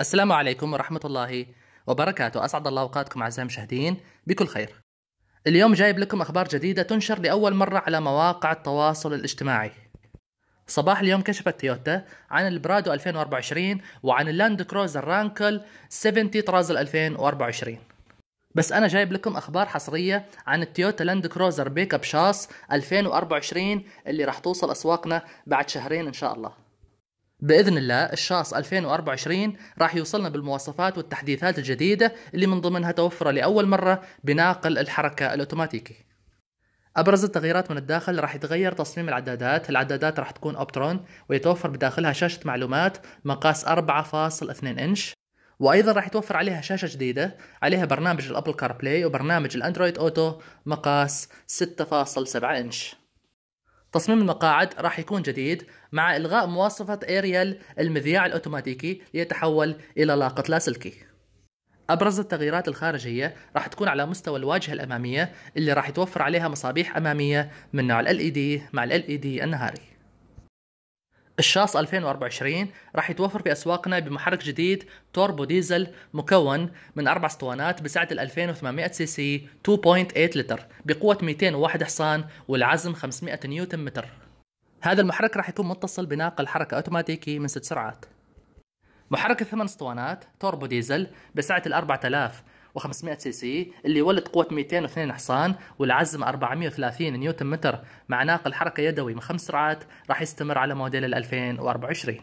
السلام عليكم ورحمة الله وبركاته أسعد الله أوقاتكم أعزائي المشاهدين بكل خير اليوم جايب لكم أخبار جديدة تنشر لأول مرة على مواقع التواصل الاجتماعي صباح اليوم كشفت تويوتا عن البرادو 2024 وعن اللاند كروزر رانكل 70 طراز 2024 بس انا جايب لكم اخبار حصريه عن التويوتا لاند كروزر بيك اب شاص 2024 اللي راح توصل اسواقنا بعد شهرين ان شاء الله باذن الله الشاص 2024 راح يوصلنا بالمواصفات والتحديثات الجديده اللي من ضمنها توفره لاول مره بناقل الحركه الاوتوماتيكي. ابرز التغييرات من الداخل راح يتغير تصميم العدادات، العدادات راح تكون اوبترون ويتوفر بداخلها شاشه معلومات مقاس 4.2 انش. وايضا راح يتوفر عليها شاشه جديده، عليها برنامج الابل كار بلاي وبرنامج الاندرويد اوتو مقاس 6.7 انش. تصميم المقاعد راح يكون جديد مع إلغاء مواصفة أيريال المذياع الأوتوماتيكي ليتحول إلى لاقط لاسلكي أبرز التغييرات الخارجية راح تكون على مستوى الواجهة الأمامية اللي راح يتوفر عليها مصابيح أمامية من نوع ال LED مع ال LED النهاري الشاص 2024 راح يتوفر في أسواقنا بمحرك جديد توربو ديزل مكون من أربع اسطوانات بسعة 2800 سي سي 2.8 لتر بقوة 201 حصان والعزم 500 نيوتن متر هذا المحرك راح يكون متصل بناقل حركة أوتوماتيكي من ست سرعات محرك الثمان اسطوانات توربو ديزل بسعة 4000 و500 سي سي اللي يولد قوة 202 حصان والعزم 430 نيوتن متر مع ناقل حركة يدوي من خمس سرعات راح يستمر على موديل 2024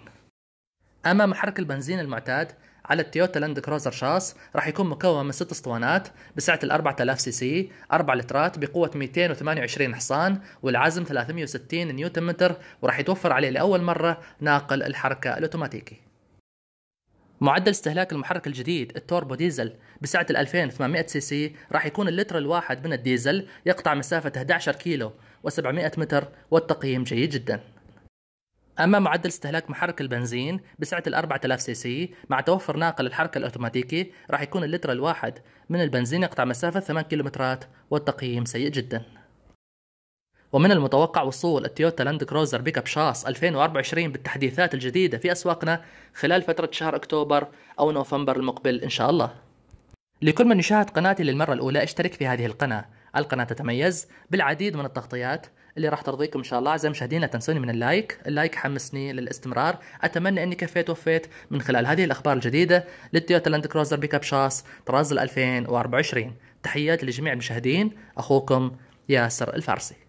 أما محرك البنزين المعتاد على التويوتا لاند كروزر شاص راح يكون مكون من 6 اسطوانات بسعة ال 4000 سي سي 4 لترات بقوة 228 حصان والعزم 360 نيوتن متر وراح يتوفر عليه لأول مرة ناقل الحركة الأوتوماتيكي معدل استهلاك المحرك الجديد التوربو ديزل بسعة ال 2800 سي سي راح يكون اللتر الواحد من الديزل يقطع مسافة 11 كيلو و700 متر والتقييم جيد جدا أما معدل استهلاك محرك البنزين بسعة ال 4000 سي سي مع توفر ناقل الحركة الأوتوماتيكي راح يكون اللتر الواحد من البنزين يقطع مسافة 8 كيلومترات والتقييم سيء جداً ومن المتوقع وصول التويوتا لاند كروزر بيك اب شاص 2024 بالتحديثات الجديدة في أسواقنا خلال فترة شهر أكتوبر أو نوفمبر المقبل إن شاء الله لكل من يشاهد قناتي للمرة الأولى اشترك في هذه القناة القناة تتميز بالعديد من التغطيات اللي راح ترضيكم ان شاء الله اعزائي المشاهدين لا تنسوني من اللايك اللايك حمسني للاستمرار اتمنى اني كفيت وفيت من خلال هذه الاخبار الجديده للتويوتا لاند كروزر بيك اب شاص طراز 2024 تحياتي لجميع المشاهدين اخوكم ياسر الفارسي